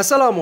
असलम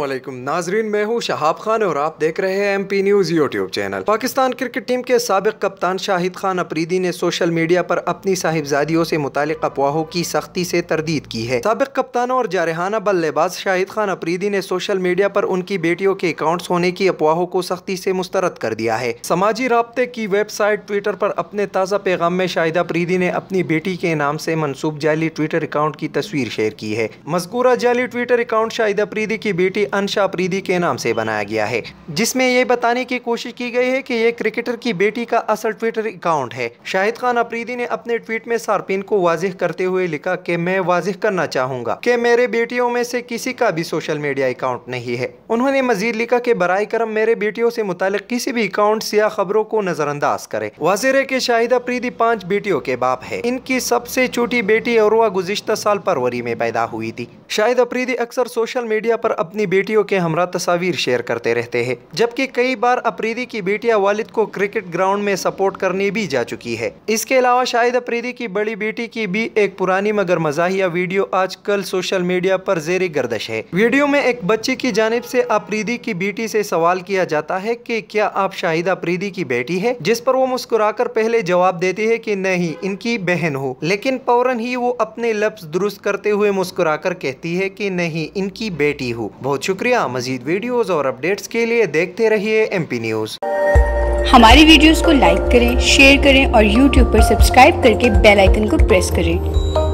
नाजरीन मैं हूँ शहाब खान और आप देख रहे हैं M P news YouTube channel Pakistan cricket team के सबक कप्तान शाहिद खान अप्रीदी ने सोशल मीडिया पर अपनी साहिबजादियों से मुतल अफवाहों की सख्ती से तरदीद की है सबक कप्तानों और जारहाना बल्लेबाज शाहिद खान अप्रीदी ने सोशल मीडिया पर उनकी बेटियों के अकाउंट्स होने की अफवाहों को सख्ती से मुस्तरद कर दिया है समाजी रबते की वेबसाइट ट्विटर पर अपने ताज़ा पैगाम में शाहिद अफरीदी ने अपनी बेटी के नाम से मनसूब जाली ट्विटर अकाउंट की तस्वीर शेयर की है मजकूरा जाली ट्विटर अकाउंट शाहिद अफरीदी की की बेटी अंशा अप्रीदी के नाम से बनाया गया है जिसमें ये बताने की कोशिश की गई है कि ये क्रिकेटर की बेटी का असल ट्विटर अकाउंट है शाहिद खान अप्रीदी ने अपने ट्वीट में सार्पिन को वाजिह करते हुए लिखा कि मैं वाजिह करना चाहूँगा कि मेरे बेटियों में से किसी का भी सोशल मीडिया अकाउंट नहीं है उन्होंने मजीद लिखा कि बर करम मेरे बेटियों से मुतालिक किसी भी अकाउंट या खबरों को नजरअंदाज करे वाजिर है कि शाहिद अप्रीदी पाँच बेटियों के बाप है इनकी सबसे छोटी बेटी और गुजशत साल फरवरी में पैदा हुई थी शाहिद अफरीदी अक्सर सोशल मीडिया पर अपनी बेटियों के हमरा तस्वीर शेयर करते रहते हैं जबकि कई बार अप्रीदी की बेटियां वालिद को क्रिकेट ग्राउंड में सपोर्ट करने भी जा चुकी है इसके अलावा शायद अप्रीदी की बड़ी बेटी की भी एक पुरानी मगर मजाहिया वीडियो आजकल सोशल मीडिया पर जेर गर्दश है वीडियो में एक बच्चे की जानब से अप्रीदी की बेटी से सवाल किया जाता है कि क्या आप शाहिद अप्रीदी की बेटी है जिस पर वो मुस्कुराकर पहले जवाब देती है कि नहीं इनकी बहन हो लेकिन फौरन ही वो अपने लफ्ज दुरुस्त करते हुए मुस्कुराकर कहती है कि नहीं इनकी बेटी हो बहुत शुक्रिया मजीद वीडियोज और अपडेट्स के लिए देखते रहिए एम पी न्यूज़ हमारी वीडियोस को लाइक करें शेयर करें और यूट्यूब पर सब्सक्राइब करके बेल आइकन को प्रेस करें